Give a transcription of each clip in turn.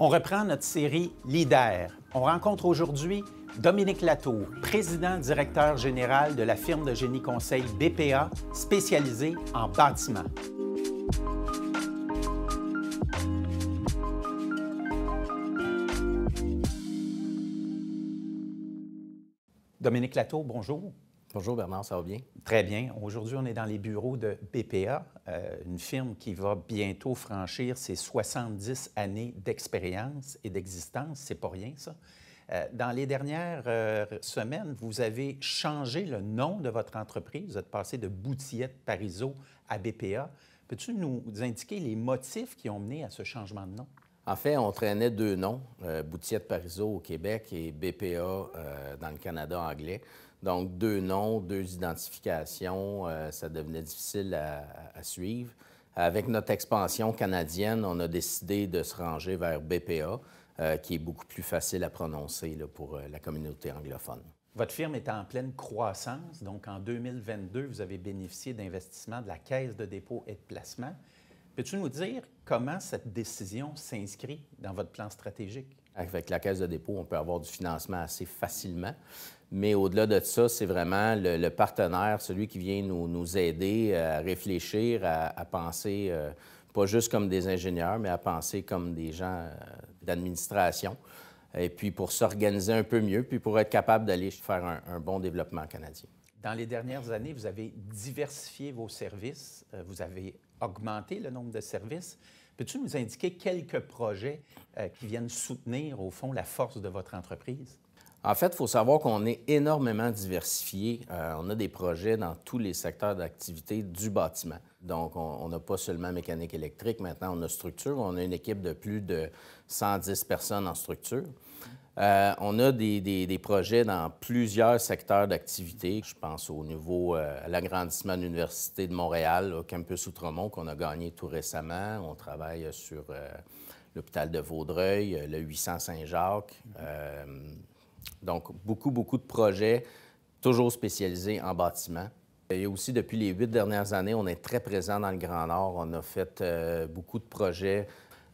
On reprend notre série Leader. On rencontre aujourd'hui Dominique Latour, président directeur général de la firme de génie conseil BPA, spécialisée en bâtiment. Dominique Latour, bonjour. Bonjour Bernard, ça va bien? Très bien. Aujourd'hui, on est dans les bureaux de BPA, euh, une firme qui va bientôt franchir ses 70 années d'expérience et d'existence. C'est pas rien, ça. Euh, dans les dernières euh, semaines, vous avez changé le nom de votre entreprise. Vous êtes passé de Boutillette Parisot à BPA. Peux-tu nous indiquer les motifs qui ont mené à ce changement de nom? En fait, on traînait deux noms, euh, Boutiette Parisot au Québec et BPA euh, dans le Canada anglais. Donc, deux noms, deux identifications, euh, ça devenait difficile à, suivre. Avec notre expansion canadienne, on a décidé de se ranger vers BPA, qui est beaucoup plus facile à prononcer pour la communauté anglophone. Votre firme est en pleine croissance. Donc, en 2022, vous avez bénéficié d'investissements de la Caisse de dépôt et de placement Peux-tu nous dire comment cette décision s'inscrit dans votre plan stratégique? Avec la Caisse de dépôt, on peut avoir du financement assez facilement. Mais au-delà de ça, c'est vraiment le, partenaire, celui qui vient nous, aider euh, à réfléchir, à, penser, euh, pas juste comme des ingénieurs, mais à penser comme des gens euh, d'administration. Et puis pour s'organiser un peu mieux, puis pour être capable d'aller faire un bon développement canadien. Dans les dernières années, vous avez diversifié vos services, euh, vous avez augmenté le nombre de services. Peux-tu nous indiquer quelques projets euh, qui viennent soutenir, au fond, la force de votre entreprise? En fait, il faut savoir qu'on est énormément diversifié. Euh, on a des projets dans tous les secteurs d'activité du bâtiment. Donc, on n'a pas seulement mécanique électrique. Maintenant, on a structure. On a une équipe de plus de 110 personnes en structure. Euh, on a des, projets dans plusieurs secteurs d'activité. Je pense au niveau euh, l'agrandissement de l'Université de Montréal, au campus Outremont, qu'on a gagné tout récemment. On travaille sur l'hôpital de Vaudreuil, le 800 Saint-Jacques. Donc, beaucoup, beaucoup de projets, toujours spécialisés en bâtiment. Et aussi, depuis les huit dernières années, on est très présent dans le Grand Nord. On a fait euh, beaucoup de projets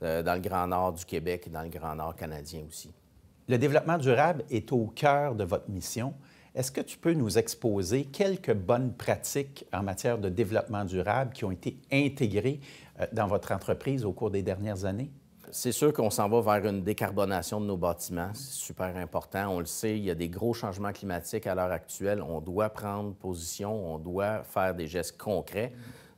euh, dans le Grand Nord du Québec et dans le Grand Nord canadien aussi. Le développement durable est au cœur de votre mission. Est-ce que tu peux nous exposer quelques bonnes pratiques en matière de développement durable qui ont été intégrées euh, dans votre entreprise au cours des dernières années? C'est sûr qu'on s'en va vers une décarbonation de nos bâtiments. C'est super important. On le sait, il y a des gros changements climatiques à l'heure actuelle. On doit prendre position, on doit faire des gestes concrets.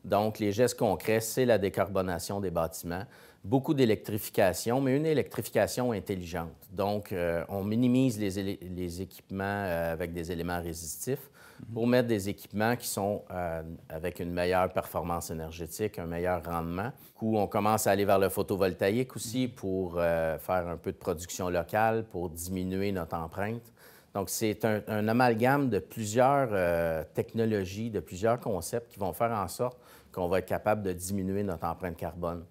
Donc, les gestes concrets, c'est la décarbonation des bâtiments, beaucoup d'électrification, mais une électrification intelligente. Donc, euh, on minimise les, équipements euh, avec des éléments résistifs mhm. pour mettre des équipements qui sont euh, avec une meilleure performance énergétique, un meilleur rendement. Où on commence à aller vers le photovoltaïque aussi mhm. pour faire un peu de production locale, pour diminuer notre empreinte. Donc, c'est un, amalgame de plusieurs euh, technologies, de plusieurs concepts qui vont faire en sorte qu'on va être capable de diminuer notre empreinte carbone.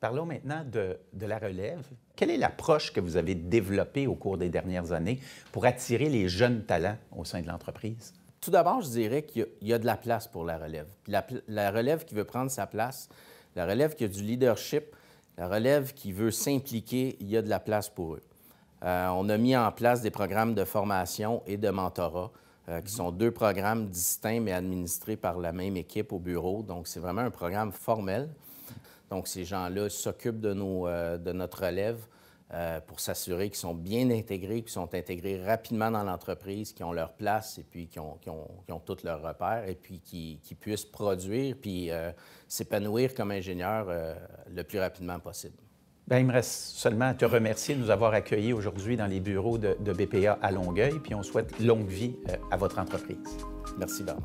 Parlons maintenant de, la relève. Quelle est l'approche que vous avez développée au cours des dernières années pour attirer les jeunes talents au sein de l'entreprise? Tout d'abord, je dirais qu'il y, a de la place pour la relève. la relève qui veut prendre sa place, la relève qui a du leadership, la relève qui veut s'impliquer, il y a de la place pour eux. Euh, on a mis en place des programmes de formation et de mentorat, euh, qui sont deux programmes distincts mais administrés par la même équipe au bureau. Donc, c'est vraiment un programme formel. Donc, ces gens-là s'occupent de, euh, de notre relève pour s'assurer qu'ils sont bien intégrés, qu'ils sont intégrés rapidement dans l'entreprise, qu'ils ont leur place et puis qu'ils ont, ont, tous leurs repères et puis qu'ils puissent produire puis s'épanouir comme ingénieurs le plus rapidement possible. Ben, il me reste seulement à te remercier de nous avoir accueillis aujourd'hui dans les bureaux de, BPA à Longueuil, puis on souhaite longue vie euh, à votre entreprise. Merci, Bernard.